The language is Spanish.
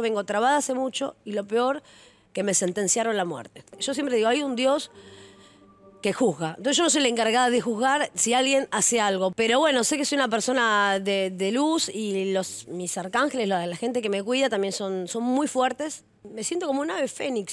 vengo trabada hace mucho y lo peor, que me sentenciaron la muerte. Yo siempre digo, hay un Dios que juzga. Entonces yo no soy la encargada de juzgar si alguien hace algo. Pero bueno, sé que soy una persona de, luz y los, mis arcángeles, la, gente que me cuida también son, son muy fuertes. Me siento como un ave fénix.